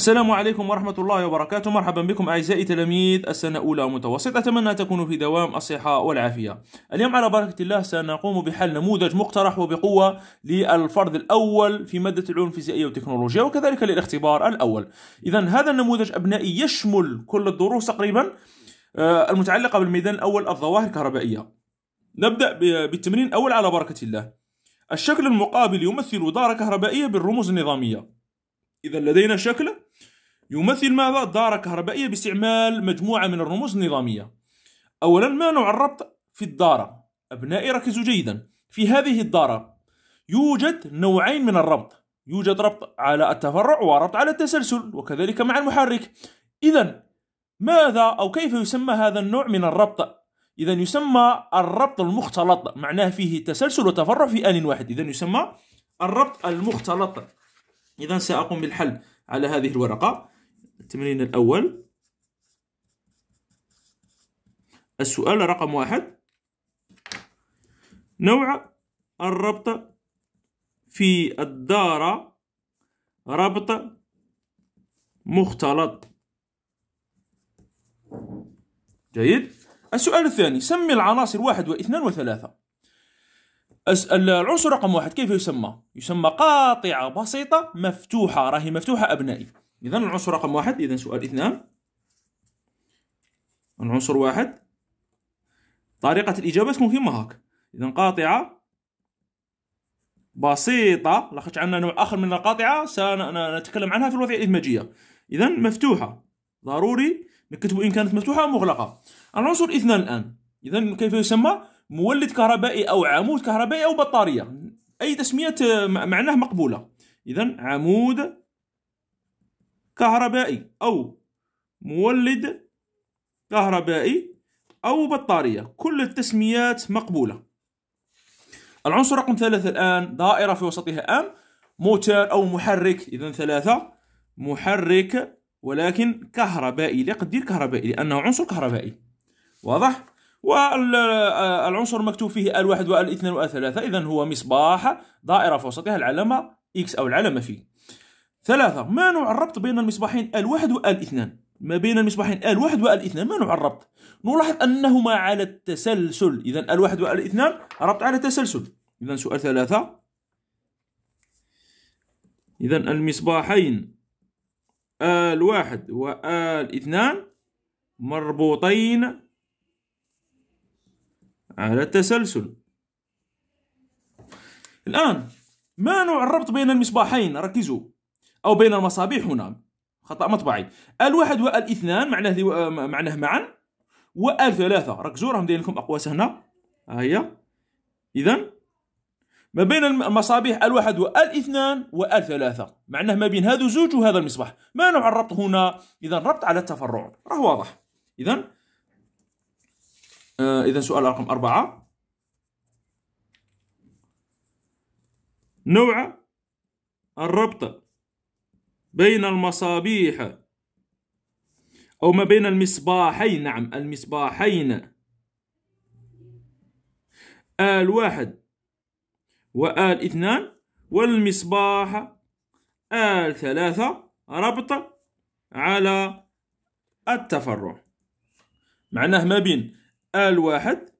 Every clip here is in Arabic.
السلام عليكم ورحمة الله وبركاته مرحبا بكم أعزائي تلاميذ السنة أولى ومتوسط أتمنى تكونوا في دوام الصحة والعافية اليوم على بركة الله سنقوم بحل نموذج مقترح وبقوة للفرض الأول في مادة العلوم الفيزيائية والتكنولوجيا وكذلك للاختبار الأول إذا هذا النموذج أبنائي يشمل كل الدروس تقريبا آه، المتعلقة بالميدان الأول الظواهر الكهربائية نبدأ بالتمرين الأول على بركة الله الشكل المقابل يمثل دارة كهربائية بالرموز النظامية إذا لدينا شكل يمثل ماذا؟ دارة كهربائية باستعمال مجموعة من الرموز النظامية أولا ما نوع الربط في الدارة؟ أبنائي ركزوا جيدا في هذه الدارة يوجد نوعين من الربط يوجد ربط على التفرع وربط على التسلسل وكذلك مع المحرك إذا ماذا أو كيف يسمى هذا النوع من الربط؟ إذا يسمى الربط المختلط معناه فيه تسلسل وتفرع في آن واحد إذا يسمى الربط المختلط إذا سأقوم بالحل على هذه الورقة التمرين الأول السؤال رقم واحد نوع الربط في الدارة ربط مختلط جيد السؤال الثاني سمي العناصر واحد واثنان وثلاثة العنصر رقم واحد كيف يسمى؟ يسمى قاطعة بسيطة مفتوحة راهي مفتوحة أبنائي إذا العنصر رقم واحد إذا سؤال اثنان العنصر واحد طريقة الإجابة تكون كيما هاك إذا قاطعة بسيطة لاخاطش عندنا نوع آخر من القاطعة سنتكلم عنها في الوضعية الإدماجية إذا مفتوحة ضروري نكتبوا إن كانت مفتوحة أو مغلقة العنصر اثنان الآن إذا كيف يسمى مولد كهربائي أو عمود كهربائي أو بطارية أي تسمية معناه مقبولة إذا عمود كهربائي أو مولد كهربائي أو بطارية كل التسميات مقبولة العنصر رقم ثلاثة الآن دائرة في وسطها أم موتر أو محرك إذا ثلاثة محرك ولكن كهربائي لا قد كهربائي لأنه عنصر كهربائي واضح والعنصر مكتوب فيه الواحد والاثنين والثلاثة إذا هو مصباح دائرة في وسطها العلامة إكس أو العلامة في ثلاثة ما نوع الربط بين المصباحين الواحد والاثنان ما بين المصباحين الواحد والاثنان ما نوع الربط نلاحظ أنهما على التسلسل إذا الواحد والاثنان ربط على تسلسل إذا سؤال ثلاثة إذا المصباحين الواحد والاثنان مربوطين على التسلسل الآن ما نوع الربط بين المصباحين ركزوا أو بين المصابيح هنا خطأ مطبعي الواحد والاثنان معناه معناه معا والثلاثة ركزوا راهم داير لكم أقواس هنا ها هي إذا ما بين المصابيح الواحد والاثنان والثلاثة معناه ما بين هذا زوج وهذا المصباح ما نوع الربط هنا إذا ربط على التفرع راه واضح إذا آه، إذا سؤال رقم أربعة نوع الربط بين المصابيح أو ما بين المصباحين نعم المصباحين آل واحد وآل اثنان والمصباح آل ثلاثة ربط على التفرع معناه ما بين آل واحد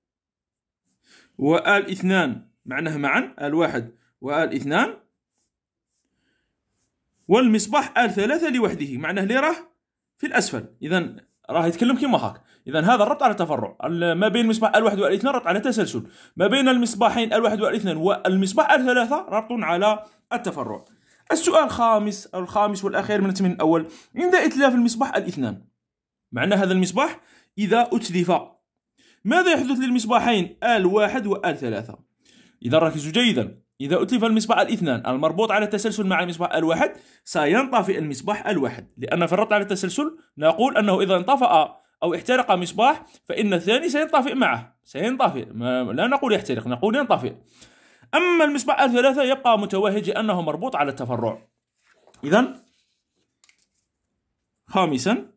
وآل اثنان معناه معا آل واحد وآل اثنان والمصباح ال ثلاثة لوحده معناه لي راه في الاسفل اذا راه يتكلم كيما هاك اذا هذا الربط على تفرع ما بين المصباح ال1 وال2 ربط على تسلسل ما بين المصباحين ال1 وال2 والمصباح ال3 ربط على التفرع السؤال الخامس الخامس والاخير من الثمن الاول عند اتلاف المصباح الاثنان معنى هذا المصباح اذا اتلف ماذا يحدث للمصباحين ال1 وال3 اذا ركزوا جيدا إذا أتلف المصباح الاثنان المربوط على التسلسل مع المصباح الواحد سينطفئ المصباح الواحد لأن في الربط على التسلسل نقول أنه إذا انطفأ أو احترق مصباح فإن الثاني سينطفئ معه سينطفئ لا نقول يحترق نقول ينطفئ أما المصباح الثلاثة يبقى متوهج أنه مربوط على التفرع إذا خامسا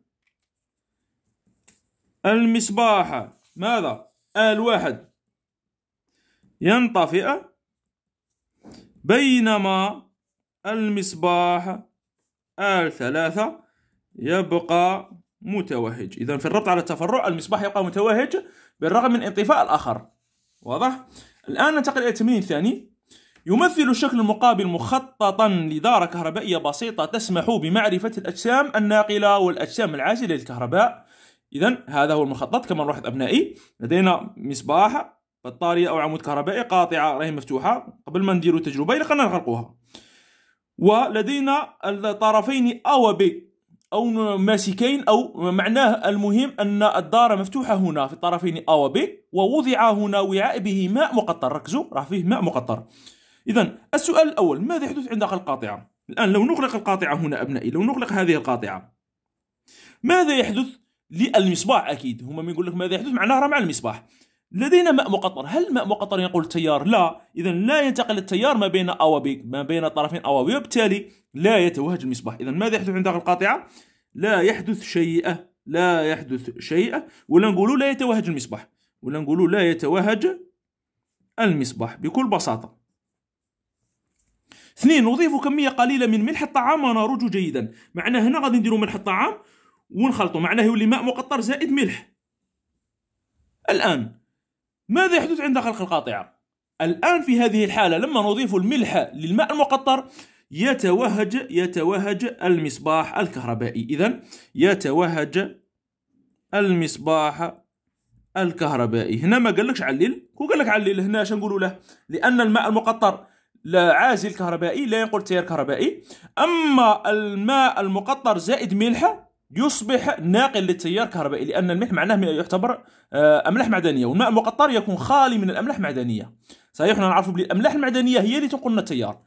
المصباح ماذا الواحد ينطفئ بينما المصباح ال ثلاثة يبقى متوهج إذا في الربط على التفرع المصباح يبقى متوهج بالرغم من انطفاء الآخر واضح؟ الآن ننتقل إلى التمرين الثاني يمثل الشكل المقابل مخططا لدارة كهربائية بسيطة تسمح بمعرفة الأجسام الناقلة والأجسام العازلة للكهرباء إذا هذا هو المخطط كما نلاحظ أبنائي لدينا مصباح بطاريه او عمود كهربائي قاطعه راهي مفتوحه قبل ما نديرو إلا قلنا نغلقوها ولدينا الطرفين او بي او ماسكين او معناه المهم ان الدارة مفتوحة هنا في الطرفين أ وبي ووضع هنا وعاء به ماء مقطر ركزوا راه فيه ماء مقطر إذا السؤال الأول ماذا يحدث عند غلق القاطعة الآن لو نغلق القاطعة هنا أبنائي لو نغلق هذه القاطعة ماذا يحدث للمصباح أكيد هما من يقول لك ماذا يحدث معناه راه مع المصباح لدينا ماء مقطر هل ماء مقطر ينقل التيار لا اذا لا ينتقل التيار ما بين اوابي ما بين طرفين اوابي وبالتالي لا يتوهج المصباح اذا ماذا يحدث عند القاطعه لا يحدث شيئا لا يحدث شيئا ولا نقولوا لا يتوهج المصباح ولا نقولوا لا يتوهج المصباح بكل بساطه اثنين نضيف كميه قليله من ملح الطعام ونروج جيدا معناه هنا غادي نديروا ملح الطعام ونخلطوا معناه يولي ماء مقطر زائد ملح الان ماذا يحدث عند خلق القاطعة؟ الآن في هذه الحالة لما نضيف الملح للماء المقطر يتوهج يتوهج المصباح الكهربائي إذا يتوهج المصباح الكهربائي هنا ما قالكش علل هو قالك علل هنا اش نقولوا له لأن الماء المقطر لا عازل كهربائي لا ينقل تيار كهربائي أما الماء المقطر زائد ملح يصبح ناقل للتيار الكهربائي لان الملح معناه يعتبر آه، املاح معدنيه والماء المقطر يكون خالي من الاملاح المعدنيه صحيح نعرف بلي الاملاح المعدنيه هي اللي تنقلنا التيار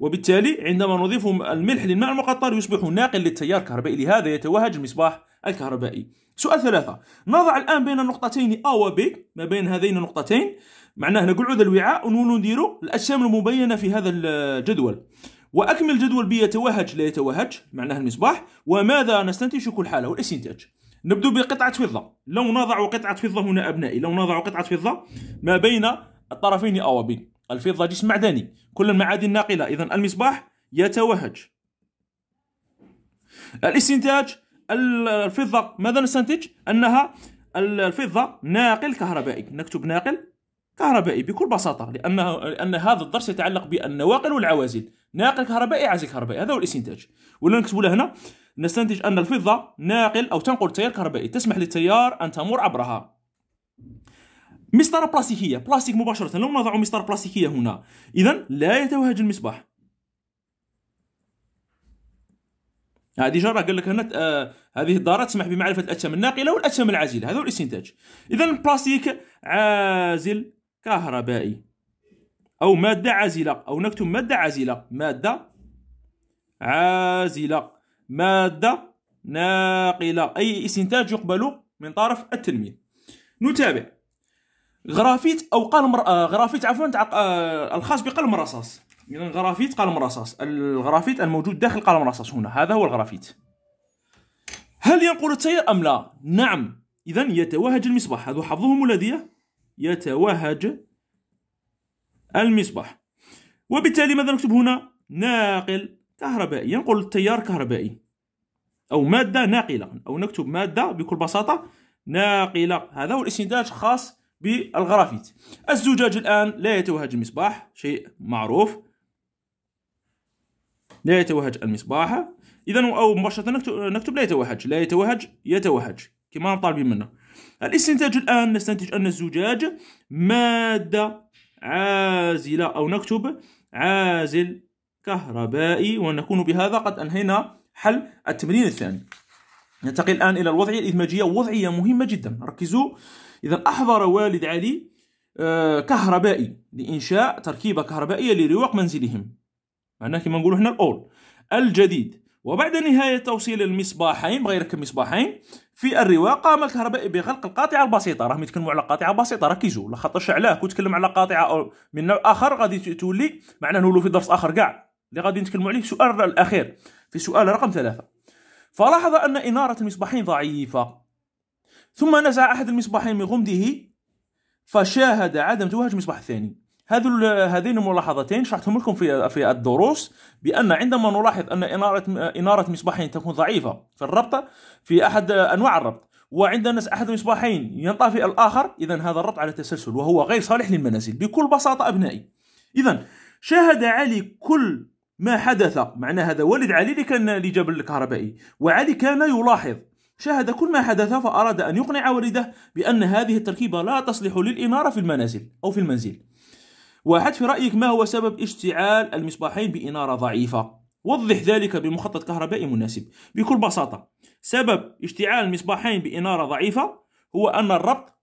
وبالتالي عندما نضيف الملح للماء المقطر يصبح ناقل للتيار الكهربائي لهذا يتوهج المصباح الكهربائي سؤال ثلاثة نضع الآن بين النقطتين A و B ما بين هذين النقطتين معناه نقعد الوعاء ونديروا الأجسام المبينة في هذا الجدول وأكمل جدول يتوهج لا يتوهج معناها المصباح وماذا نستنتج كل حالة والاستنتاج نبدو بقطعة فضة لو نضع قطعة فضة هنا أبنائي لو نضع قطعة فضة ما بين الطرفين أوابين الفضة جسم معدني كل المعادن ناقلة إذا المصباح يتوهج الاستنتاج الفضة ماذا نستنتج أنها الفضة ناقل كهربائي نكتب ناقل كهربائي بكل بساطة لأن, لأن هذا الدرس يتعلق بالنواقل والعوازل ناقل كهربائي عازل كهربائي هذا هو الاستنتاج ولا نكتبوا له هنا نستنتج أن الفضة ناقل أو تنقل تيار كهربائي تسمح للتيار أن تمر عبرها مسطرة بلاستيكية بلاستيك مباشرة لو نضع مسطرة بلاستيكية هنا إذا لا يتوهج المصباح هذه جرى قال لك هنا آه هذه الدارة تسمح بمعرفة الأجسام الناقلة والأجسام العازلة هذا هو الاستنتاج إذا البلاستيك عازل كهربائي أو مادة عازلة أو نكتب مادة عازلة مادة عازلة مادة ناقلة أي استنتاج يقبل من طرف التلميذ نتابع غرافيت أو قلم آه، غرافيت عفوا آه، الخاص بقلم الرصاص إذا غرافيت قلم رصاص الغرافيت الموجود داخل قلم رصاص هنا هذا هو الغرافيت هل ينقل التيار أم لا؟ نعم إذا يتوهج المصباح هذا حفظه ولديه يتوهج المصباح وبالتالي ماذا نكتب هنا ناقل كهربائي نقول التيار كهربائي أو مادة ناقلة أو نكتب مادة بكل بساطة ناقلة هذا هو الاستنتاج خاص بالغرافيت الزجاج الآن لا يتوهج المصباح شيء معروف لا يتوهج المصباح إذا أو مباشرة نكتب لا يتوهج لا يتوهج يتوهج كما طالبين منا الاستنتاج الآن نستنتج أن الزجاج مادة عازلة أو نكتب عازل كهربائي ونكون بهذا قد أنهينا حل التمرين الثاني ننتقل الآن إلى الوضعية الإدماجية وضعية مهمة جدا ركزوا إذا أحضر والد علي آه، كهربائي لإنشاء تركيبة كهربائية لرواق منزلهم معناه كما نقولوا هنا الأول الجديد وبعد نهاية توصيل المصباحين بغير كمصباحين في الرواق قام الكهربائي بخلق القاطعه البسيطه راهم يتكلموا على قاطعه بسيطه ركزوا لخاطرش علاه كنت تكلم على قاطعه من نوع اخر غادي تولي معنا نولو في درس اخر كاع اللي غادي نتكلموا عليه في السؤال الاخير في سؤال رقم ثلاثه فلاحظ ان اناره المصباحين ضعيفه ثم نزع احد المصباحين من غمده فشاهد عدم توهج المصباح الثاني هذول هذين الملاحظتين شرحتهم لكم في في الدروس بان عندما نلاحظ ان اناره اناره مصباحين تكون ضعيفه في الربطه في احد انواع الربط وعندنا احد المصباحين ينطفئ الاخر اذا هذا الربط على تسلسل وهو غير صالح للمنازل بكل بساطه ابنائي اذا شاهد علي كل ما حدث معنى هذا والد علي اللي كان لجبل الكهربائي وعلي كان يلاحظ شاهد كل ما حدث فأراد أن يقنع والده بأن هذه التركيبة لا تصلح للإنارة في المنازل أو في المنزل واحد في رأيك ما هو سبب اشتعال المصباحين بإنارة ضعيفة؟ وضح ذلك بمخطط كهربائي مناسب بكل بساطة سبب اشتعال المصباحين بإنارة ضعيفة هو أن الربط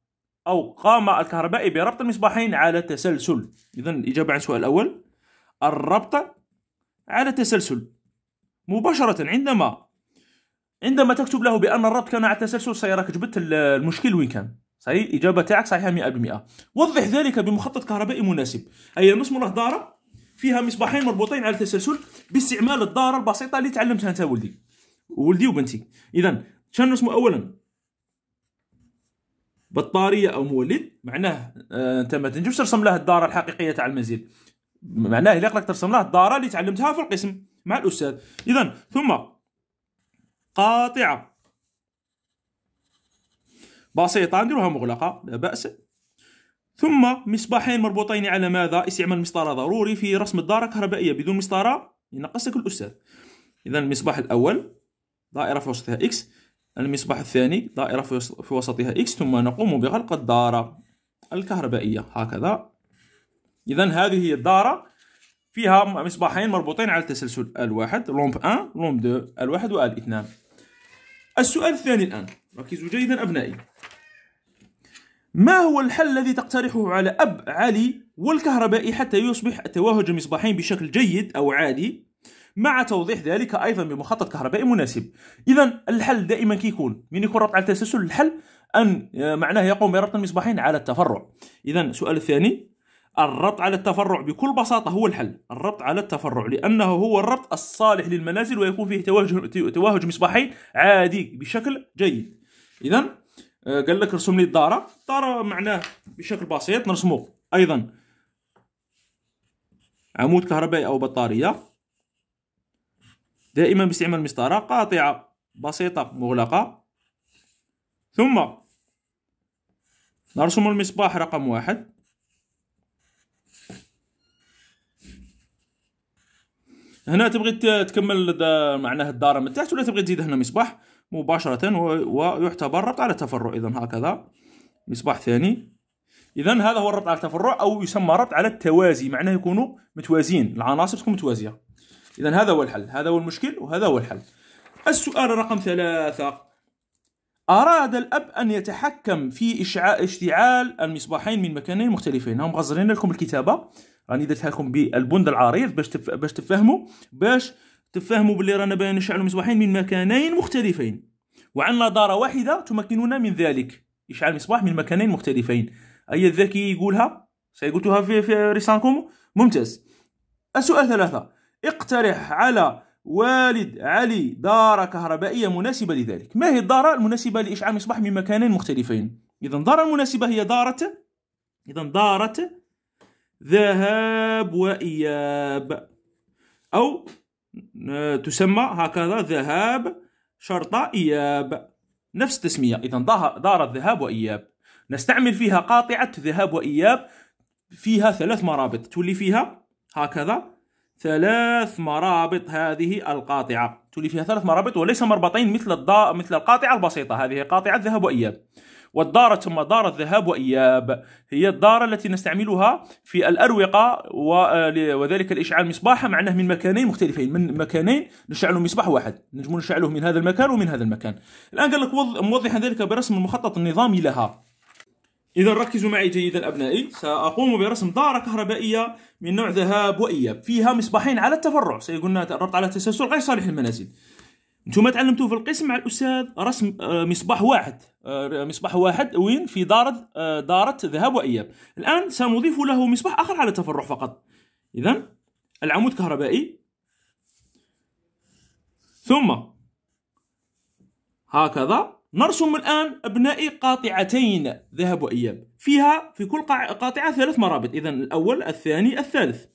أو قام الكهربائي بربط المصباحين على تسلسل إذا الإجابة عن السؤال الأول الربط على تسلسل مباشرة عندما عندما تكتب له بأن الربط كان على تسلسل سيراك جبت المشكل وين كان صحيح الإجابة تاعك صحيحة 100% وضح ذلك بمخطط كهربائي مناسب أي نصمر دارة فيها مصباحين مربوطين على تسلسل باستعمال الدارة البسيطة اللي تعلمتها أنت ولدي ولدي وبنتي إذا شنو اسمه أولا بطارية أو مولد معناه آه أنت ما تنجمش ترسم له الدارة الحقيقية تاع المنزل معناه إلا قلت ترسم له الدارة اللي تعلمتها في القسم مع الأستاذ إذا ثم قاطعة بسيطة نديروها مغلقة لا بأس ثم مصباحين مربوطين على ماذا استعمال مسطرة ضروري في رسم الدارة الكهربائية بدون مسطرة ينقصك الأستاذ إذا المصباح الأول دائرة في وسطها إكس المصباح الثاني دائرة في وسطها إكس ثم نقوم بغلق الدارة الكهربائية هكذا إذا هذه هي الدارة فيها مصباحين مربوطين على التسلسل الواحد لومب 1 لومب 2 الواحد والاثنان السؤال الثاني الآن ركزوا جيدا أبنائي ما هو الحل الذي تقترحه على أب علي والكهربائي حتى يصبح توهج المصباحين بشكل جيد أو عادي مع توضيح ذلك أيضا بمخطط كهربائي مناسب إذا الحل دائما كيكون من يكون ربط على التسلسل الحل أن آه، معناه يقوم بربط المصباحين على التفرع إذا السؤال الثاني الربط على التفرع بكل بساطة هو الحل الربط على التفرع لأنه هو الربط الصالح للمنازل ويكون فيه توهج, توهج مصباحي عادي بشكل جيد إذا آه، قال لك ارسم لي الدارة الدارة معناه بشكل بسيط نرسمه أيضا عمود كهربائي أو بطارية دائما باستعمال مسطرة قاطعة بسيطة مغلقة ثم نرسم المصباح رقم واحد هنا تبغي تكمل معناه الدار من تحت ولا تبغي تزيد هنا مصباح مباشرة ويعتبر ربط على تفرع إذا هكذا مصباح ثاني إذا هذا هو الربط على التفرع أو يسمى ربط على التوازي معناه يكونوا متوازيين العناصر تكون متوازية إذا هذا هو الحل هذا هو المشكل وهذا هو الحل السؤال رقم ثلاثة أراد الأب أن يتحكم في إشعاع اشتعال المصباحين من مكانين مختلفين هم غزرين لكم الكتابة راني درت لكم بالبند العريض باش تف... باش تفهموا باش تفهموا باللي رانا نشعلوا مصباحين من مكانين مختلفين وعن نظاره واحده تمكننا من ذلك اشعال مصباح من مكانين مختلفين اي الذكي يقولها سيقولها في في رسالكم ممتاز السؤال ثلاثة اقترح على والد علي دار كهربائية مناسبة لذلك ما هي الدارة المناسبة لإشعال مصباح من مكانين مختلفين إذا الدارة المناسبة هي دارة إذا دارة ذهاب وإياب أو تسمى هكذا ذهاب شرطة إياب نفس التسمية إذا دار الذهاب وإياب نستعمل فيها قاطعة ذهاب وإياب فيها ثلاث مرابط تولي فيها هكذا ثلاث مرابط هذه القاطعة تولي فيها ثلاث مرابط وليس مربطين مثل الضاء مثل القاطعة البسيطة هذه قاطعة ذهب وإياب والدارة ثم دار الذهاب وإياب هي الدارة التي نستعملها في الأروقة آه، وذلك الإشعال مصباحا معناه من مكانين مختلفين من مكانين نشعل مصباح واحد نجم نشعله من هذا المكان ومن هذا المكان الآن قال لك موضحا ذلك برسم المخطط النظامي لها إذا ركزوا معي جيدا أبنائي سأقوم برسم دارة كهربائية من نوع ذهاب وإياب فيها مصباحين على التفرع سيقولنا الربط على التسلسل غير صالح للمنازل انتم تعلمتوا في القسم مع الاستاذ رسم آه، مصباح واحد آه، مصباح واحد وين في دارة آه، دارة ذهب واياب الان سنضيف له مصباح اخر على التفرع فقط اذا العمود كهربائي ثم هكذا نرسم الآن أبنائي قاطعتين ذهب وإياب فيها في كل قاطعة ثلاث مرابط إذا الأول الثاني الثالث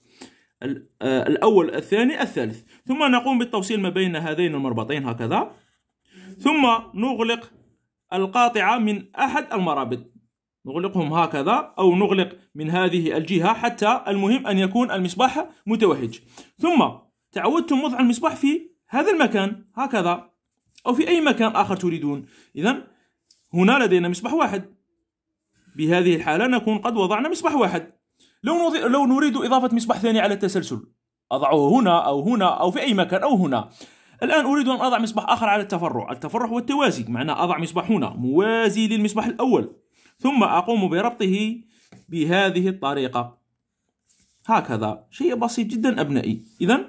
آه، الأول الثاني الثالث ثم نقوم بالتوصيل ما بين هذين المربطين هكذا ثم نغلق القاطعة من أحد المرابط نغلقهم هكذا أو نغلق من هذه الجهة حتى المهم أن يكون المصباح متوهج ثم تعودتم وضع المصباح في هذا المكان هكذا أو في أي مكان آخر تريدون إذا هنا لدينا مصباح واحد بهذه الحالة نكون قد وضعنا مصباح واحد لو لو نريد إضافة مصباح ثاني على التسلسل أضعه هنا أو هنا أو في أي مكان أو هنا الآن أريد أن أضع مصباح آخر على التفرع التفرع هو التوازي معنى أضع مصباح هنا موازي للمصباح الأول ثم أقوم بربطه بهذه الطريقة هكذا شيء بسيط جدا أبنائي إذا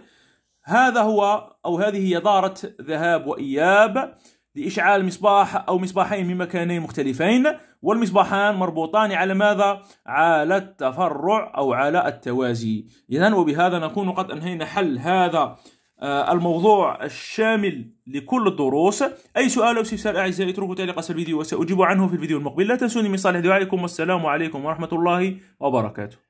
هذا هو أو هذه هي دارة ذهاب وإياب لإشعال مصباح أو مصباحين من مكانين مختلفين والمصباحان مربوطان على ماذا؟ على التفرع أو على التوازي إذا وبهذا نكون قد أنهينا حل هذا آه، الموضوع الشامل لكل الدروس أي سؤال أو استفسار أعزائي اتركوا تعليق أسفل الفيديو وسأجيب عنه في الفيديو المقبل لا تنسوني من صالح دعائكم والسلام عليكم ورحمة الله وبركاته